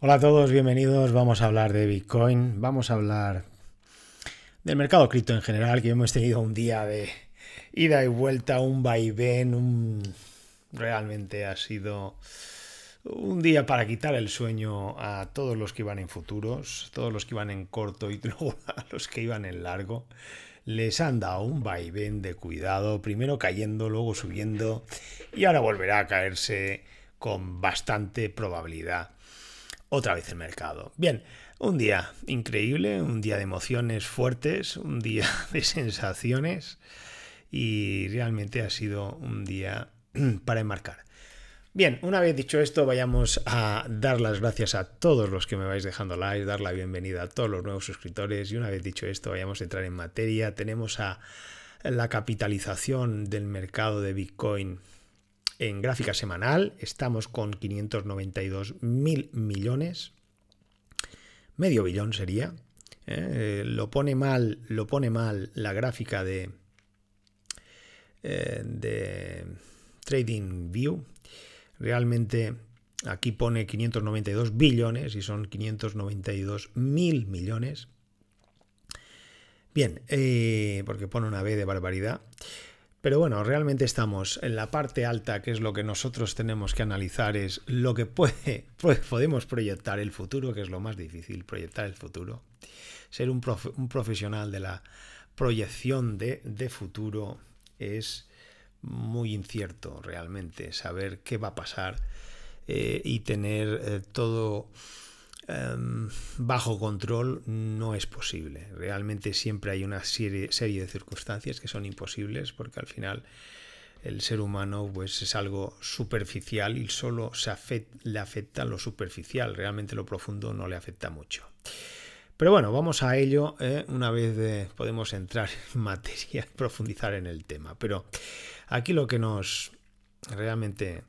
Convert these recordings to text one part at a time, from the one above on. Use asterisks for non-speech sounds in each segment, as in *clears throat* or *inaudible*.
Hola a todos, bienvenidos. Vamos a hablar de Bitcoin, vamos a hablar del mercado cripto en general, que hemos tenido un día de ida y vuelta, un vaivén, un... realmente ha sido un día para quitar el sueño a todos los que iban en futuros, todos los que iban en corto y *laughs* luego a los que iban en largo. Les han dado un vaivén de cuidado, primero cayendo, luego subiendo y ahora volverá a caerse con bastante probabilidad otra vez el mercado. Bien, un día increíble, un día de emociones fuertes, un día *laughs* de sensaciones y realmente ha sido un día *clears throat* para enmarcar. Bien, una vez dicho esto, vayamos a dar las gracias a todos los que me vais dejando like, dar la bienvenida a todos los nuevos suscriptores y una vez dicho esto, vayamos a entrar en materia. Tenemos a la capitalización del mercado de Bitcoin en gráfica semanal estamos con 592 mil millones, medio billón sería. ¿eh? Eh, lo pone mal, lo pone mal la gráfica de, eh, de Trading View. Realmente aquí pone 592 billones y son 592 mil millones. Bien, porque pone una B de barbaridad. Pero bueno, realmente estamos en la parte alta, que es lo que nosotros tenemos que analizar, es lo que puede, *laughs* podemos proyectar el futuro, que es lo más difícil, proyectar el futuro. Ser un, profesional de la proyección de, de futuro es muy incierto realmente, saber qué va a pasar eh, y tener eh, todo Em, bajo control no es posible. Realmente siempre hay una serie, de circunstancias que son imposibles porque al final el ser humano pues, es algo superficial y solo se le afecta lo superficial, realmente lo profundo no le afecta mucho. Pero bueno, vamos a ello ¿eh? una vez eh, podemos entrar en *laughs* materia, profundizar en el tema. Pero aquí lo que nos realmente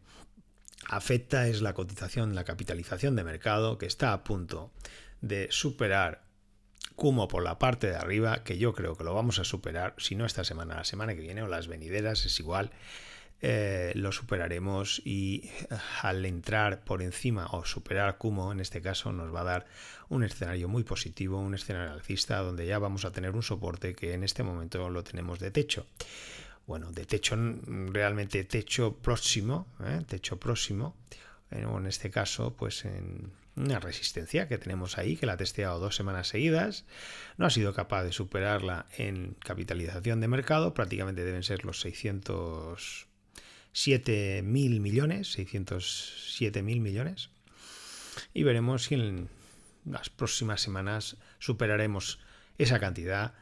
afecta es la cotización, la capitalización de mercado que está a punto de superar CUMO por la parte de arriba, que yo creo que lo vamos a superar, si no esta semana, la semana que viene o las venideras es igual. Eh, lo superaremos y eh, al entrar por encima o superar como en este caso nos va a dar un escenario muy positivo, un escenario alcista donde ya vamos a tener un soporte que en este momento lo tenemos de techo bueno, de techo realmente techo próximo, ¿eh? techo próximo, en este caso, pues en una resistencia que tenemos ahí, que la ha testeado dos semanas seguidas, no ha sido capaz de superarla en capitalización de mercado, prácticamente deben ser los 607 mil millones, 607 mil millones, y veremos si en las próximas semanas superaremos esa cantidad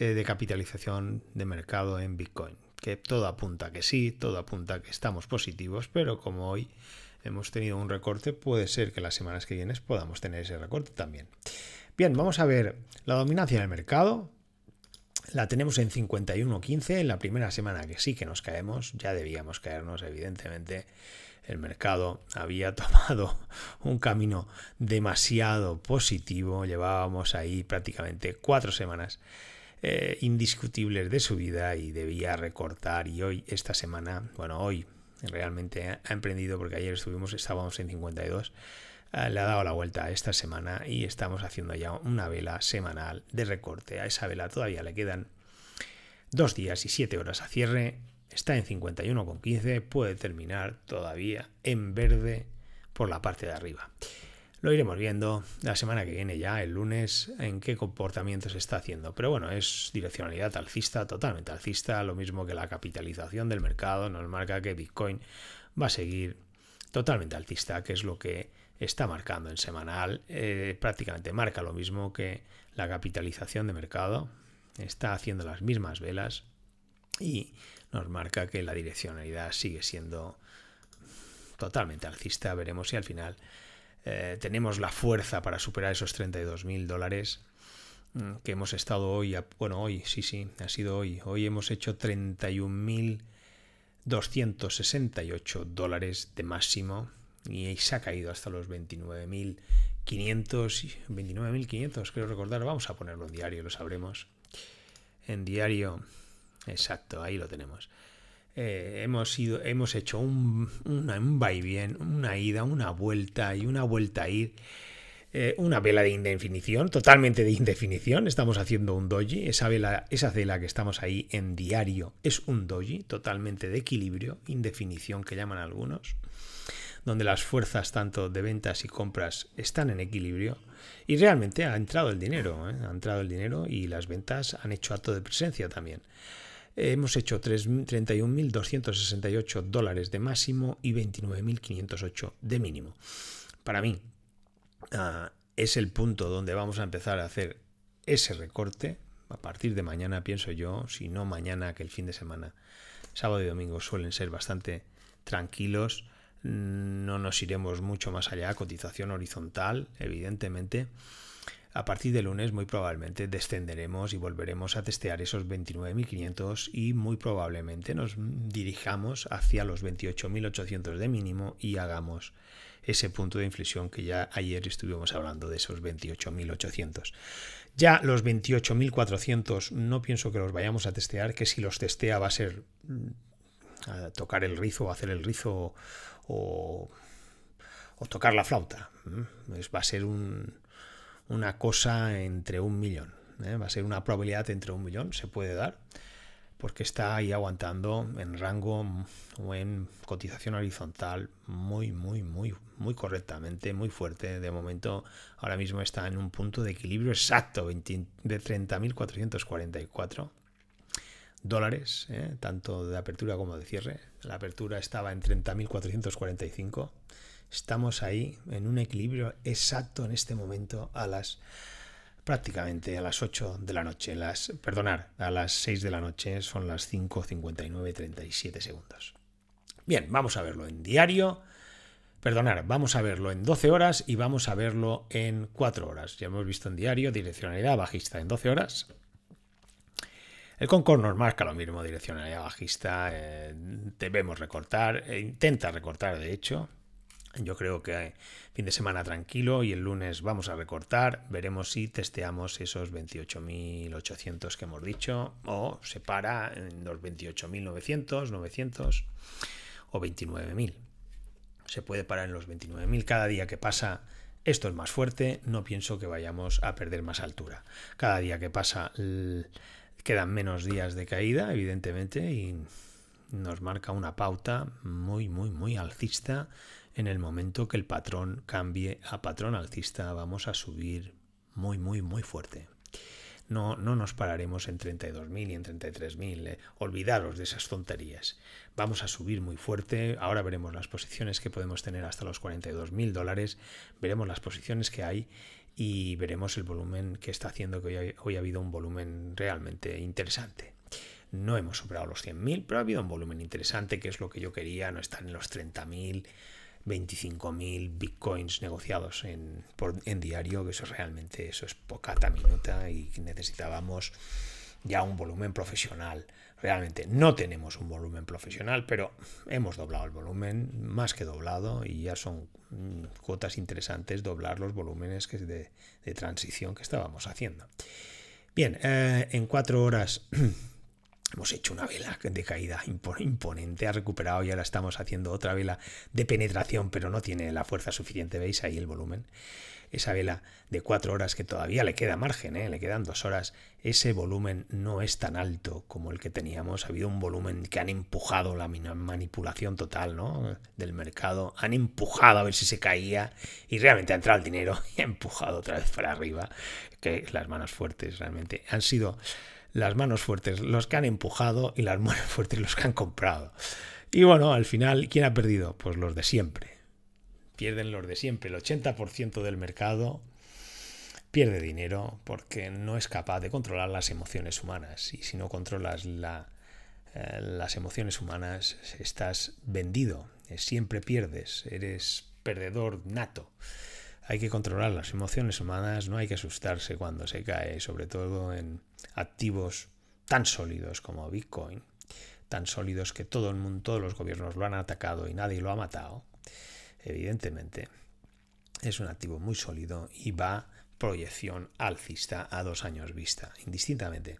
eh, de capitalización de mercado en Bitcoin. Que todo apunta que sí, todo apunta que estamos positivos, pero como hoy hemos tenido un recorte, puede ser que las semanas que vienes podamos tener ese recorte también. Bien, vamos a ver la dominancia del mercado. La tenemos en 51.15, en la primera semana que sí que nos caemos, ya debíamos caernos evidentemente el mercado había *laughs* tomado un camino demasiado positivo. Llevábamos ahí prácticamente cuatro semanas eh, indiscutibles de su vida y debía recortar y hoy, esta semana, bueno, hoy realmente ha emprendido porque ayer estuvimos, estábamos en 52, eh, le ha dado la vuelta esta semana y estamos haciendo ya una vela semanal de recorte. A esa vela todavía le quedan dos días y siete horas a cierre, está en 51,15, puede terminar todavía en verde por la parte de arriba. Lo iremos viendo la semana que viene ya, el lunes, en qué comportamiento se está haciendo. Pero bueno, es direccionalidad alcista, totalmente alcista, lo mismo que la capitalización del mercado nos marca que Bitcoin va a seguir totalmente alcista, que es lo que está marcando en semanal. Eh, prácticamente marca lo mismo que la capitalización de mercado. Está haciendo las mismas velas y nos marca que la direccionalidad sigue siendo totalmente alcista. Veremos si al final eh, tenemos la fuerza para superar esos 32 mil dólares mm, que hemos estado hoy, bueno, hoy, sí, sí, ha sido hoy. Hoy hemos hecho 31.268 dólares de máximo y se ha caído hasta los 29.500, 29.500, creo recordar. Vamos a ponerlo en diario, lo sabremos. En diario, exacto, ahí lo tenemos. Eh, hemos, sido, hemos hecho un, va y bien, una ida, una vuelta y una vuelta a ir. Eh, una vela de indefinición, totalmente de indefinición. Estamos haciendo un doji. Esa vela, esa vela que estamos ahí en diario es un doji, totalmente de equilibrio, indefinición que llaman algunos, donde las fuerzas tanto de ventas y compras están en equilibrio. Y realmente ha entrado el dinero, ¿eh? ha entrado el dinero y las ventas han hecho acto de presencia también hemos hecho 31.268 dólares de máximo y 29.508 de mínimo. Para mí ah, es el punto donde vamos a empezar a hacer ese recorte. A partir de mañana, pienso yo, si no mañana, que el fin de semana, sábado y domingo suelen ser bastante tranquilos. No nos iremos mucho más allá, cotización horizontal, evidentemente. A partir de lunes muy probablemente descenderemos y volveremos a testear esos 29.500 y muy probablemente nos dirijamos hacia los 28.800 de mínimo y hagamos ese punto de inflexión que ya ayer estuvimos hablando de esos 28.800. Ya los 28.400 no pienso que los vayamos a testear, que si los testea va a ser mm, a tocar el rizo, hacer el rizo o, tocar la flauta. Mm, va a ser un una cosa entre un millón. ¿eh? Va a ser una probabilidad entre un millón, se puede dar, porque está ahí aguantando en rango o en cotización horizontal muy, muy, muy, muy correctamente, muy fuerte. De momento, ahora mismo está en un punto de equilibrio exacto, de 30.444 dólares, ¿eh? tanto de apertura como de cierre. La apertura estaba en 30.445 estamos ahí en un equilibrio exacto en este momento a las prácticamente a las 8 de la noche, las perdonar, a las 6 de la noche son las 5.59.37 37 segundos. Bien, vamos a verlo en diario. Perdonar, vamos a verlo en 12 horas y vamos a verlo en 4 horas. Ya hemos visto en diario direccionalidad bajista en 12 horas. El Concord nos marca lo mismo, direccionalidad bajista. Eh, debemos recortar, e intenta recortar de hecho, yo creo que fin de semana tranquilo y el lunes vamos a recortar. Veremos si testeamos esos 28.800 que hemos dicho o se para en los 28.900, 900 o 29.000. Se puede parar en los 29.000. Cada día que pasa esto es más fuerte. No pienso que vayamos a perder más altura. Cada día que pasa quedan menos días de caída, evidentemente, y nos marca una pauta muy, muy, muy alcista en el momento que el patrón cambie a patrón alcista, vamos a subir muy, muy, muy fuerte. No, no nos pararemos en 32.000 y en 33.000. Eh, olvidaros de esas tonterías. Vamos a subir muy fuerte. Ahora veremos las posiciones que podemos tener hasta los 42.000 dólares. Veremos las posiciones que hay y veremos el volumen que está haciendo que hoy ha, habido un volumen realmente interesante. No hemos superado los 100.000, pero ha habido un volumen interesante que es lo que yo quería, no están en los 30.000 25.000 bitcoins negociados en, en diario, que eso realmente eso es pocata minuta y necesitábamos ya un volumen profesional. Realmente no tenemos un volumen profesional, pero hemos doblado el volumen, más que doblado, y ya son mm, cuotas interesantes doblar los volúmenes que de, de transición que estábamos haciendo. Bien, eh, en cuatro horas *clears throat* Hemos hecho una vela de caída imponente, ha recuperado y ahora estamos haciendo otra vela de penetración, pero no tiene la fuerza suficiente, veis ahí el volumen. Esa vela de cuatro horas que todavía le queda margen, ¿eh? le quedan dos horas, ese volumen no es tan alto como el que teníamos. Ha habido un volumen que han empujado la manipulación total ¿no? del mercado, han empujado a ver si se caía y realmente ha entrado el dinero *laughs* y ha empujado otra vez para arriba, que las manos fuertes realmente han sido las manos fuertes los que han empujado y las manos *laughs* fuertes los que han comprado. Y bueno, al final, ¿quién ha perdido? Pues los de siempre. Pierden los de siempre. El 80% del mercado pierde dinero porque no es capaz de controlar las emociones humanas. Y si no controlas la, eh, las emociones humanas, estás vendido. Siempre pierdes. Eres perdedor nato. Hay que controlar las emociones humanas, no hay que asustarse cuando se cae, sobre todo en, activos tan sólidos como Bitcoin, tan sólidos que todo el mundo, todos los gobiernos lo han atacado y nadie lo ha matado, evidentemente es un activo muy sólido y va proyección alcista a dos años vista, indistintamente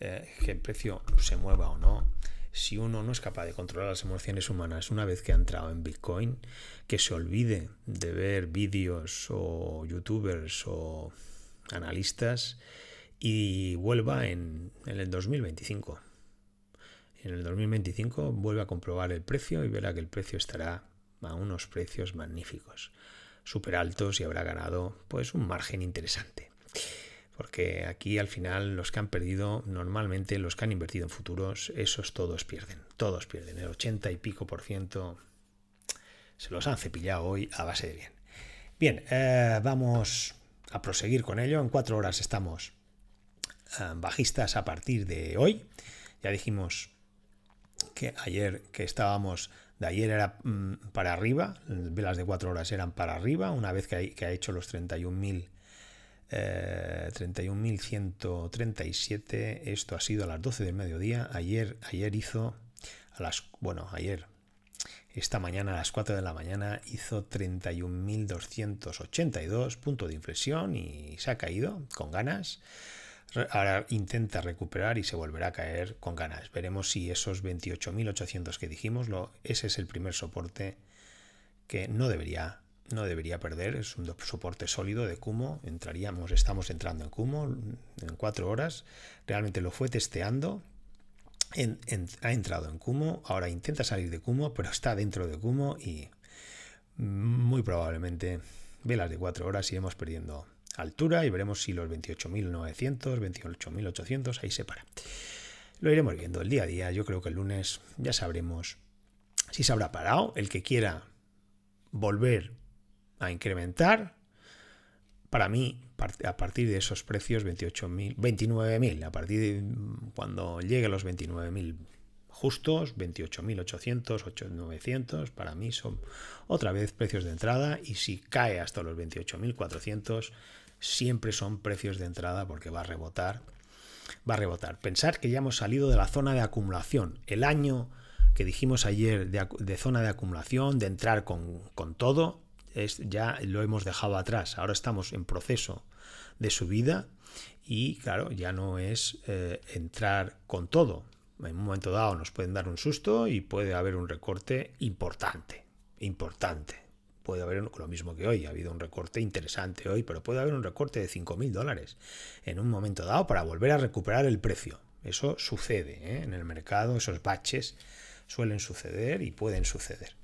eh, que el precio se mueva o no. Si uno no es capaz de controlar las emociones humanas una vez que ha entrado en Bitcoin, que se olvide de ver vídeos o youtubers o analistas y vuelva en, el 2025. En el 2025 vuelve a comprobar el precio y verá que el precio estará a unos precios magníficos, súper altos y habrá ganado pues un margen interesante. Porque aquí al final los que han perdido, normalmente los que han invertido en futuros, esos todos pierden, todos pierden. El 80 y pico por ciento se los han cepillado hoy a base de bien. Bien, eh, vamos a proseguir con ello. En cuatro horas estamos eh, bajistas a partir de hoy. Ya dijimos que ayer que estábamos, de ayer era mm, para arriba, velas de 4 horas eran para arriba, una vez que, ha hecho los 31.000. 31.137, eh, esto ha sido a las 12 del mediodía, ayer, ayer hizo, a las, bueno, ayer, esta mañana a las 4 de la mañana hizo 31.282 punto de inflexión y se ha caído con ganas ahora intenta recuperar y se volverá a caer con ganas. Veremos si esos 28.800 que dijimos, lo, ese es el primer soporte que no debería, no debería perder. Es un soporte sólido de Kumo. Entraríamos, estamos entrando en Kumo en cuatro horas. Realmente lo fue testeando. ha entrado en Kumo, ahora intenta salir de Kumo, pero está dentro de Kumo y muy probablemente velas de cuatro horas iremos perdiendo altura y veremos si los 28.900, 28.800, ahí se para. Lo iremos viendo el día a día. Yo creo que el lunes ya sabremos si se habrá parado. El que quiera volver a incrementar, para mí, a partir de esos precios, 28.000, 29.000, a partir de mm, cuando llegue a los 29.000 justos, 28.800, 8.900, para mí son otra vez precios de entrada y si cae hasta los 28.400, siempre son precios de entrada porque va a rebotar. Va a rebotar. Pensar que ya hemos salido de la zona de acumulación. El año que dijimos ayer de, zona de acumulación, de entrar con, todo, es, ya lo hemos dejado atrás. Ahora estamos en proceso de subida y claro, ya no es eh, entrar con todo. En un momento dado nos pueden dar un susto y puede haber un recorte importante, importante puede haber lo mismo que hoy. Ha habido un recorte interesante hoy, pero puede haber un recorte de 5.000 dólares en un momento dado para volver a recuperar el precio. Eso sucede ¿eh? en el mercado, esos baches suelen suceder y pueden suceder.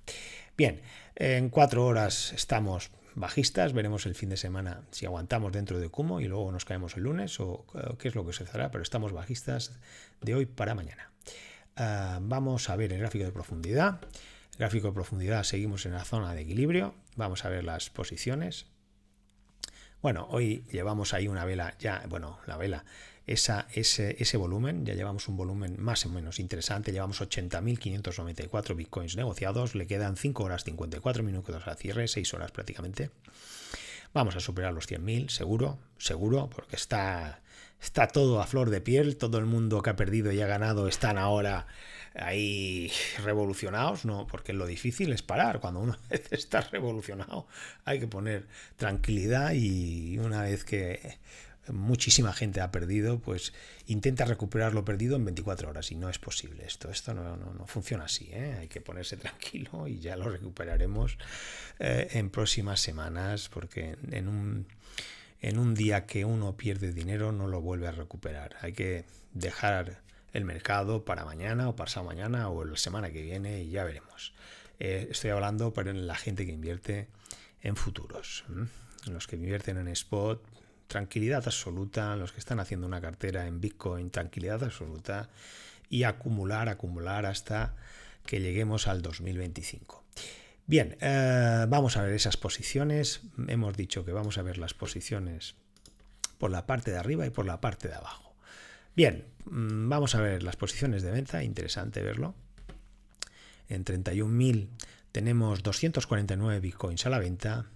Bien, en cuatro horas estamos bajistas, veremos el fin de semana si aguantamos dentro de Kumo y luego nos caemos el lunes o qué es lo que se pero estamos bajistas de hoy para mañana. Ah, vamos a ver el gráfico de profundidad. Gráfico de profundidad, seguimos en la zona de equilibrio. Vamos a ver las posiciones. Bueno, hoy llevamos ahí una vela, ya, bueno, la vela, esa, ese, ese volumen, ya llevamos un volumen más o menos interesante, llevamos 80.594 bitcoins negociados, le quedan 5 horas 54 minutos al cierre, 6 horas prácticamente. Vamos a superar los 100.000, seguro, seguro, porque está, está todo a flor de piel, todo el mundo que ha perdido y ha ganado están ahora ahí revolucionados, no, porque lo difícil es parar. Cuando uno *laughs* está revolucionado, hay que poner tranquilidad y una vez que muchísima gente ha perdido, pues intenta recuperar lo perdido en 24 horas y no es posible esto. Esto no, funciona así. ¿eh? Hay que ponerse tranquilo y ya lo recuperaremos eh, en próximas semanas porque en un, en un día que uno pierde dinero no lo vuelve a recuperar. Hay que dejar el mercado para mañana o pasado mañana o la semana que viene y ya veremos. Eh, estoy hablando para la gente que invierte en futuros. Los que invierten en spot, tranquilidad absoluta. Los que están haciendo una cartera en Bitcoin, tranquilidad absoluta. Y acumular, acumular hasta que lleguemos al 2025. Bien, eh, vamos a ver esas posiciones. Hemos dicho que vamos a ver las posiciones por la parte de arriba y por la parte de abajo. Bien, mm, vamos a ver las posiciones de venta, interesante verlo. En 31.000 tenemos 249 bitcoins a la venta,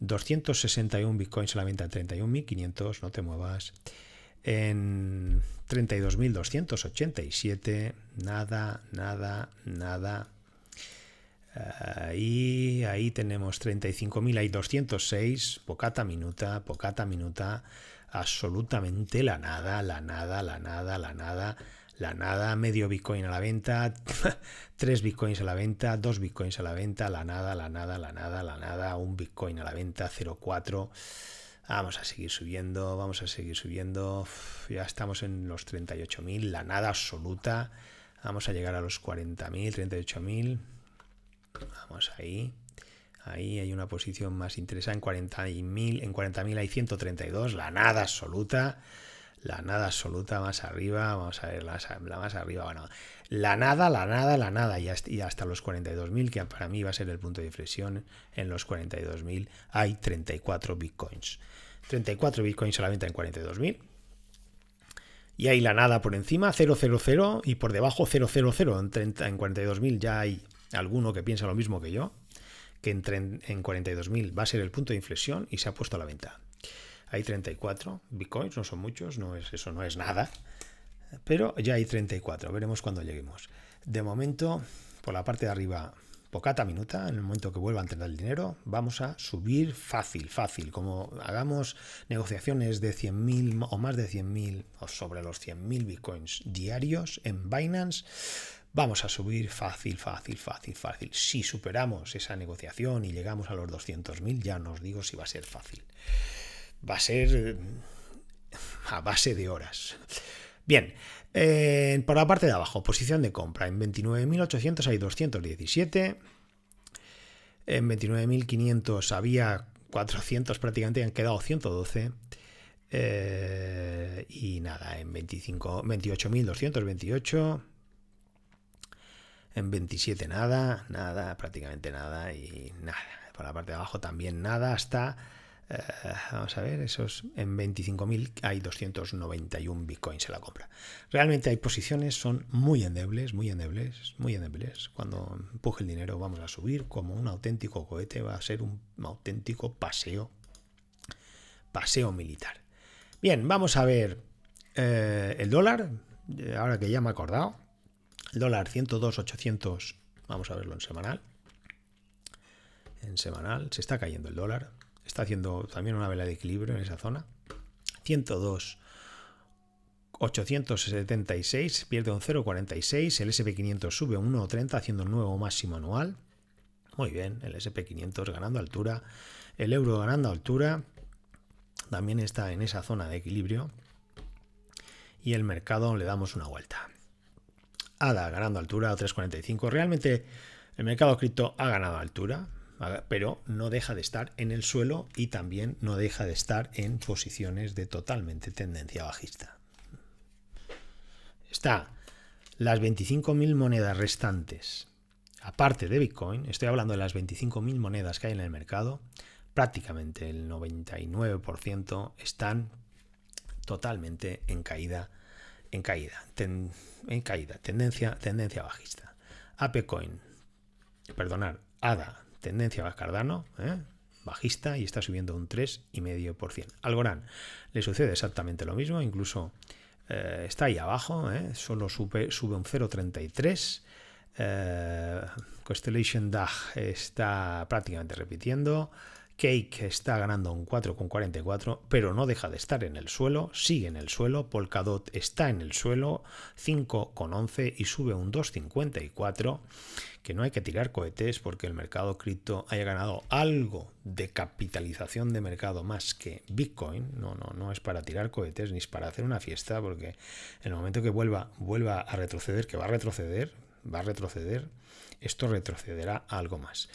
261 bitcoins a la venta 31.500, no te muevas. En 32.287, nada, nada, nada. y ahí tenemos 35.000, hay 206, pocata minuta, pocata minuta absolutamente la nada, la nada, la nada, la nada, la nada, medio bitcoin a la venta, *laughs* tres bitcoins a la venta, dos bitcoins a la venta, la nada, la nada, la nada, la nada, un bitcoin a la venta, 0,4. Vamos a seguir subiendo, vamos a seguir subiendo. ya estamos en los 38.000, la nada absoluta. Vamos a llegar a los 40.000, 38.000. Vamos ahí. Ahí hay una posición más interesante. En 40.000 en 40.000 hay 132, la nada absoluta. La nada absoluta más arriba, vamos a ver, la, más arriba, bueno, la nada, la nada, la nada, y hasta, los 42.000, que para mí va a ser el punto de inflexión, en los 42.000 hay 34 bitcoins. 34 bitcoins solamente en 42.000. Y hay la nada por encima, 000, y por debajo 000, en, 30, en 42.000 ya hay alguno que piensa lo mismo que yo, que en, en 42.000 va a ser el punto de inflexión y se ha puesto a la venta. Hay 34 bitcoins, no son muchos, no es, eso no es nada, pero ya hay 34, veremos cuando lleguemos. De momento, por la parte de arriba, pocata minuta, en el momento que vuelva a entrar el dinero, vamos a subir fácil, fácil. Como hagamos negociaciones de 100.000 o más de 100.000 o sobre los 100.000 bitcoins diarios en Binance, vamos a subir fácil, fácil, fácil, fácil. Si superamos esa negociación y llegamos a los 200.000, ya nos digo si va a ser fácil. Va a ser eh, a base de horas. Bien, eh, por la parte de abajo, posición de compra. En 29.800 hay 217. En 29.500 había 400 prácticamente han quedado 112. Eh, y nada, en 28.228 en 27 nada, nada, prácticamente nada y nada. Por la parte de abajo también nada hasta... Eh, vamos a ver, esos en 25.000 hay 291 bitcoins en la compra. Realmente hay posiciones, son muy endebles, muy endebles, muy endebles. Cuando empuje el dinero vamos a subir como un auténtico cohete, va a ser un auténtico paseo, paseo militar. Bien, vamos a ver eh, el dólar, eh, ahora que ya me he acordado dólar dólar 102.800, vamos a verlo en semanal. En semanal, se está cayendo el dólar. Está haciendo también una vela de equilibrio en esa zona. 102. 876 pierde un 0,46, el SP500 sube un 1,30 haciendo un nuevo máximo anual. Muy bien, el SP500 ganando altura, el euro ganando altura, también está en esa zona de equilibrio y el mercado le damos una vuelta. ADA ganando altura, 3.45. Realmente el mercado cripto ha ganado altura, pero no deja de estar en el suelo y también no deja de estar en posiciones de totalmente tendencia bajista. Está las 25.000 monedas restantes, aparte de Bitcoin, estoy hablando de las 25.000 monedas que hay en el mercado, prácticamente el 99% están totalmente en caída en caída, en caída, tendencia, tendencia bajista. ApeCoin, perdonar, ADA, tendencia a Cardano, ¿eh? bajista y está subiendo un y 3,5%. Algorand le sucede exactamente lo mismo, incluso eh, está ahí abajo, ¿eh? solo sube, sube un 0,33%. Constellation DAG está prácticamente repitiendo. Cake está ganando un 4,44, pero no deja de estar en el suelo, sigue en el suelo, Polkadot está en el suelo, 5,11 y sube un 2,54, que no hay que tirar cohetes porque el mercado cripto haya ganado algo de capitalización de mercado más que Bitcoin, no, no, no es para tirar cohetes ni es para hacer una fiesta, porque en el momento que vuelva, vuelva a retroceder, que va a retroceder, va a retroceder, esto retrocederá algo más.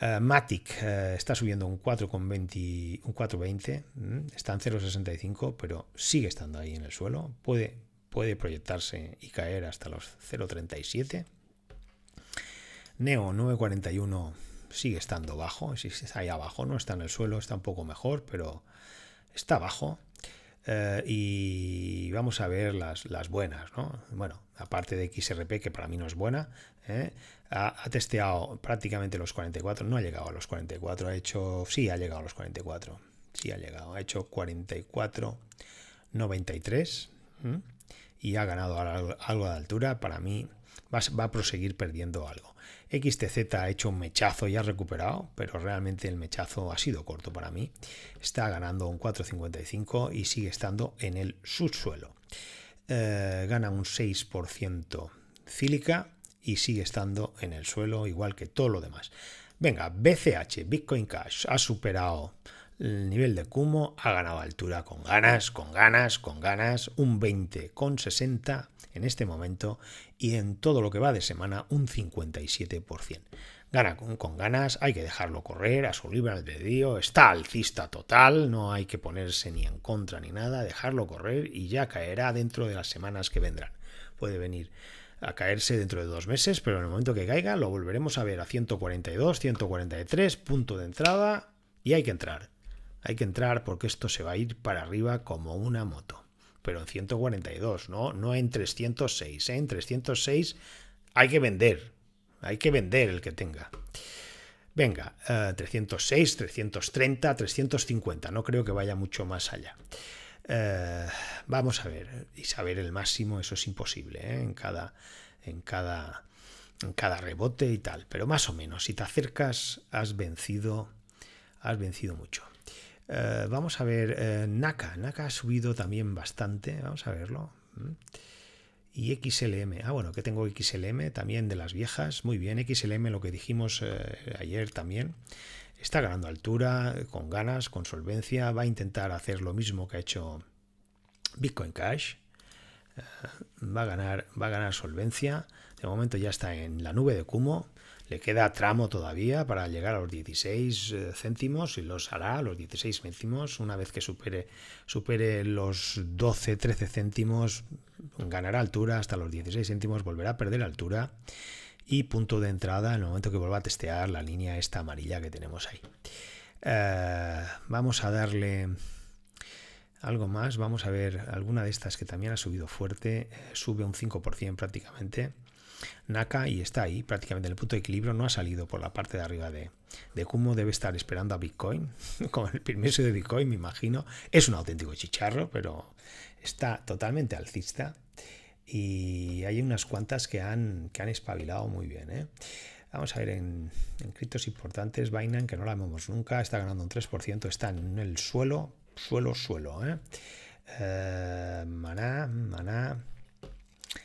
Eh, Matic eh, está subiendo un 4,20, mm, está en 0,65, pero sigue estando ahí en el suelo, puede, puede proyectarse y caer hasta los 0,37. Neo 9,41 sigue estando bajo, si está ahí abajo, no está en el suelo, está un poco mejor, pero está bajo. Eh, y vamos a ver las, buenas, ¿no? Bueno, aparte de XRP, que para mí no es buena, ¿eh? ha, testeado prácticamente los 44, no ha llegado a los 44, ha hecho, sí, ha llegado a los 44, sí, ha llegado, ha hecho 44 93 y ha ganado algo de altura, para mí va, va a proseguir perdiendo algo. XTZ ha hecho un mechazo y ha recuperado, pero realmente el mechazo ha sido corto para mí. Está ganando un 4,55 y sigue estando en el subsuelo. Eh, gana un 6% cílica y sigue estando en el suelo igual que todo lo demás. Venga, BCH, Bitcoin Cash, ha superado el nivel de Kumo ha ganado altura con ganas, con ganas, con ganas, un 20,60 en este momento y en todo lo que va de semana un 57%. Gana con, con ganas, hay que dejarlo correr a su libre albedrío, está alcista total, no hay que ponerse ni en contra ni nada, dejarlo correr y ya caerá dentro de las semanas que vendrán. Puede venir a caerse dentro de dos meses, pero en el momento que caiga lo volveremos a ver a 142, 143, punto de entrada y hay que entrar. Hay que entrar porque esto se va a ir para arriba como una moto. Pero en 142, no, no en 306. ¿eh? En 306 hay que vender. Hay que vender el que tenga. Venga, 306, 330, 350. No creo que vaya mucho más allá. Eh, vamos a ver. Y saber el máximo, eso es imposible. ¿eh? En cada. En cada en cada rebote y tal, pero más o menos, si te acercas, has vencido, has vencido mucho. Eh, vamos a ver, NACA, eh, Naka. Naka ha subido también bastante. Vamos a verlo. Mm. Y XLM. Ah, bueno, que tengo XLM también de las viejas. Muy bien, XLM, lo que dijimos eh, ayer también. Está ganando altura, con ganas, con solvencia. Va a intentar hacer lo mismo que ha hecho Bitcoin Cash. Va a ganar, va a ganar solvencia. De momento ya está en la nube de Kumo. Le queda tramo todavía para llegar a los 16 eh, céntimos y los hará a los 16 céntimos. Una vez que supere, supere los 12, 13 céntimos, ganará altura hasta los 16 céntimos, volverá a perder altura y punto de entrada en el momento que vuelva a testear la línea esta amarilla que tenemos ahí. Eh, vamos a darle algo más, vamos a ver alguna de estas que también ha subido fuerte, eh, sube un 5% prácticamente. Naka y está ahí, prácticamente en el punto de equilibrio, no ha salido por la parte de arriba de, de cómo debe estar esperando a Bitcoin, *laughs* con el permiso de Bitcoin, me imagino. Es un auténtico chicharro, pero está totalmente alcista y hay unas cuantas que han, han espabilado muy bien. ¿eh? Vamos a ver en, criptos importantes, Binance, que no la vemos nunca, está ganando un 3%, está en el suelo, suelo, suelo. ¿eh? Eh, maná, maná,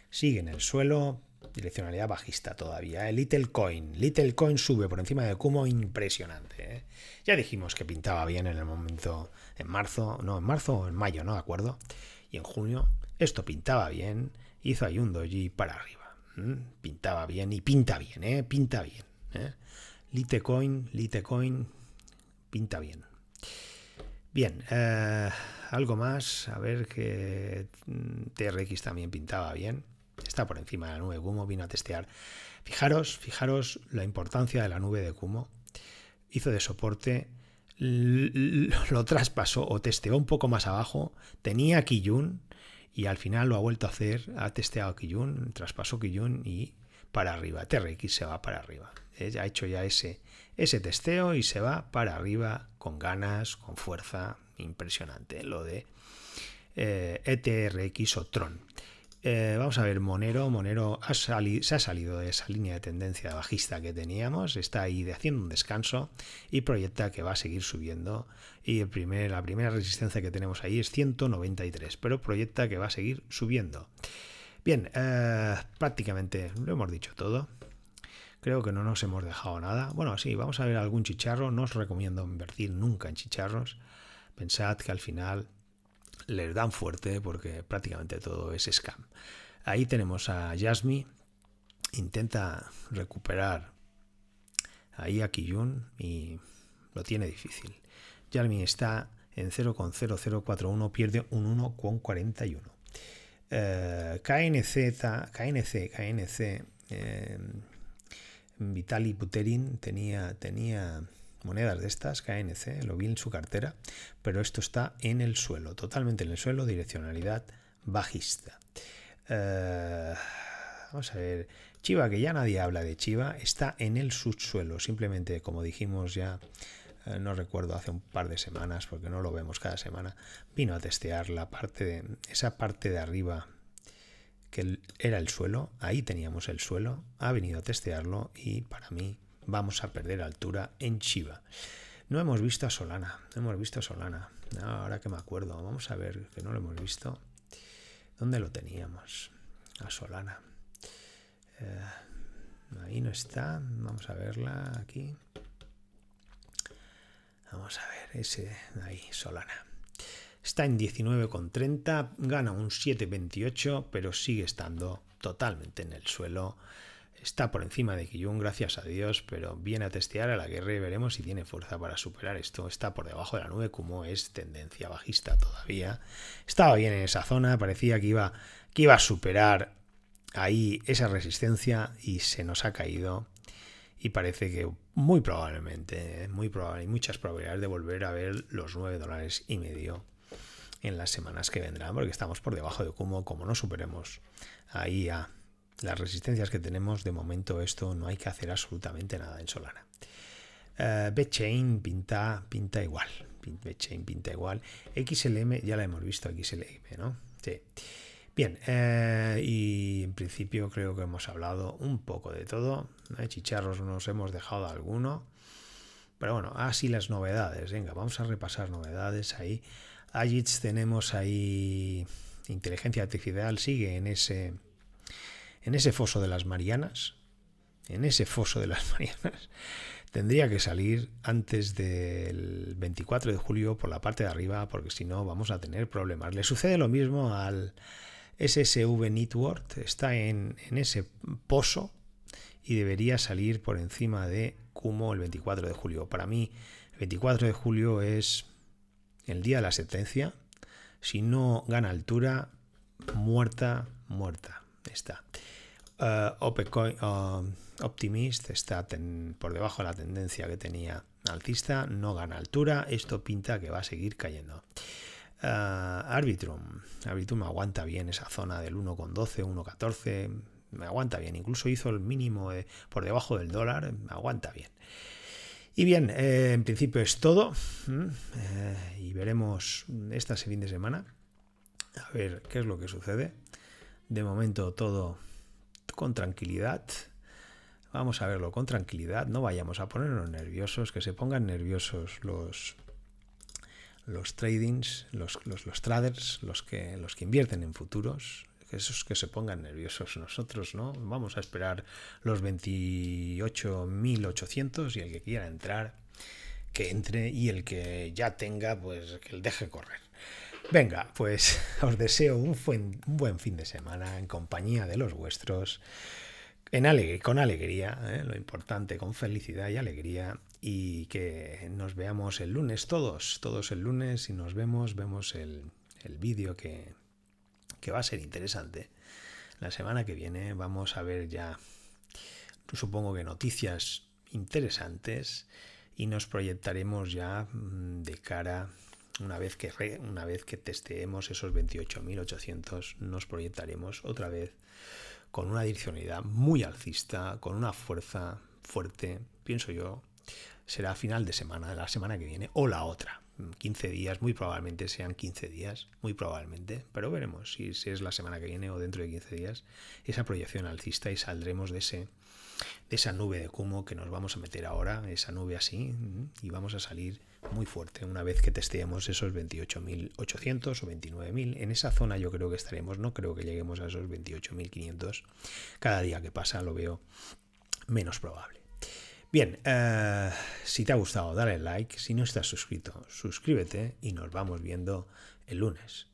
sigue en el suelo, direccionalidad bajista todavía. LittleCoin ¿eh? Little Coin. Little Coin sube por encima de Kumo, impresionante. ¿eh? Ya dijimos que pintaba bien en el momento, en marzo, no, en marzo o en mayo, no de acuerdo. Y en junio, esto pintaba bien, hizo ahí un doji para arriba. Pintaba bien y pinta bien, ¿eh? pinta bien. ¿eh? Litecoin, Litecoin, pinta bien. Bien, algo más, a ver que TRX también pintaba bien está por encima de la nube. de Kumo vino a testear. Fijaros, fijaros la importancia de la nube de Kumo. Hizo de soporte, lo traspasó o testeó un poco más abajo. Tenía Kijun y al final lo ha vuelto a hacer. Ha testeado Kiyun, traspasó Kiyun y para arriba. TRX se va para arriba. Ha hecho ya ese, ese testeo y se va para arriba con ganas, con fuerza. Impresionante lo de ETRX eh, e o Tron. Eh, vamos a ver, Monero, Monero ha se ha salido de esa línea de tendencia bajista que teníamos, está ahí haciendo un descanso y proyecta que va a seguir subiendo. Y la primera resistencia que tenemos ahí es 193, pero proyecta que va a seguir subiendo. Bien, eh, prácticamente lo hemos dicho todo. Creo que no nos hemos dejado nada. Bueno, sí, vamos a ver algún chicharro. No os recomiendo invertir nunca en chicharros. Pensad que al final les dan fuerte porque prácticamente todo es scam. Ahí tenemos a Jasmine, intenta recuperar ahí a Kiyun y lo tiene difícil. Jasmine está en 0,0041, pierde un 1,41. knc KNC, KNC, eh, eh Vitali Buterin tenía, tenía monedas de estas, KNC, lo vi en su cartera, pero esto está en el suelo, totalmente en el suelo, direccionalidad bajista. Eh, vamos a ver, Chiva, que ya nadie habla de Chiva, está en el subsuelo, simplemente como dijimos ya, eh, no recuerdo, hace un par de semanas, porque no lo vemos cada semana, vino a testear la parte de, esa parte de arriba que era el suelo, ahí teníamos el suelo, ha venido a testearlo y para mí vamos a perder altura en Chiva. No hemos visto a Solana, no hemos visto a Solana. Ahora que me acuerdo, vamos a ver que no lo hemos visto. ¿Dónde lo teníamos? A Solana. Eh, ahí no está. Vamos a verla aquí. Vamos a ver, ese ahí, Solana. Está en 19,30, gana un 7,28, pero sigue estando totalmente en el suelo está por encima de Kiyun, gracias a Dios, pero viene a testear a la guerra y veremos si tiene fuerza para superar esto. Está por debajo de la nube, como es tendencia bajista todavía. Estaba bien en esa zona, parecía que iba, que iba a superar ahí esa resistencia y se nos ha caído. Y parece que muy probablemente, muy probable, hay muchas probabilidades de volver a ver los 9 dólares y medio en las semanas que vendrán, porque estamos por debajo de Kumo, como no superemos ahí a las resistencias que tenemos, de momento esto no hay que hacer absolutamente nada en Solana. Uh, pinta, pinta igual. pinta igual. XLM, ya la hemos visto, XLM, ¿no? Sí. Bien, eh, y en principio creo que hemos hablado un poco de todo. hay ¿eh? Chicharros nos hemos dejado alguno. Pero bueno, así las novedades. Venga, vamos a repasar novedades ahí. Agits tenemos ahí. Inteligencia artificial sigue en ese en ese foso de las Marianas, en ese foso de las *laughs* Marianas, tendría que salir antes del 24 de julio por la parte de arriba, porque si no vamos a tener problemas. Le sucede lo mismo al SSV Network, está en, ese pozo y debería salir por encima de Cumo el 24 de julio. Para mí, el 24 de julio es el día de la sentencia. Si no gana altura, muerta, muerta está. Eh, um, Optimist está por debajo de la tendencia que tenía alcista, no gana altura, esto pinta que va a seguir cayendo. Eh, Arbitrum, Arbitrum aguanta bien esa zona del 1,12, 1,14, me aguanta bien, incluso hizo el mínimo por debajo del dólar, me aguanta bien. Y bien, eh, en principio es todo y veremos este fin de semana a ver qué es lo que sucede. De momento todo con tranquilidad. Vamos a verlo con tranquilidad, no vayamos a ponernos nerviosos, que se pongan nerviosos los, los tradings, los, los, traders, los que, los que invierten en futuros, esos que se pongan nerviosos. *laughs* Nosotros no, vamos a esperar los 28.800 y el que quiera entrar, que entre y el que ya tenga, pues que el deje correr. Venga, pues *laughs* os deseo un, buen, fin de semana en compañía de los vuestros, en con alegría, ¿eh? lo importante, con felicidad y alegría, y que nos veamos el lunes todos, todos el lunes, y nos vemos, vemos el, vídeo que, que va a ser interesante. La semana que viene vamos a ver ya, supongo que noticias interesantes y nos proyectaremos ya mm, de cara una vez que, testemos una vez que testeemos esos 28.800, nos proyectaremos otra vez con una direccionalidad muy alcista, con una fuerza fuerte, pienso yo, será final de semana, la semana que viene o la otra. 15 días, muy probablemente sean 15 días, muy probablemente, pero veremos si, es la semana que viene o dentro de 15 días esa proyección alcista y saldremos de, ese, de esa nube de humo que nos vamos a meter ahora, esa nube así, y vamos a salir muy fuerte una vez que testeemos esos 28.800 o 29.000. En esa zona yo creo que estaremos, no creo que lleguemos a esos 28.500. Cada día que pasa lo veo menos probable. Bien, eh, si te ha gustado, dale like. Si no estás suscrito, suscríbete y nos vamos viendo el lunes.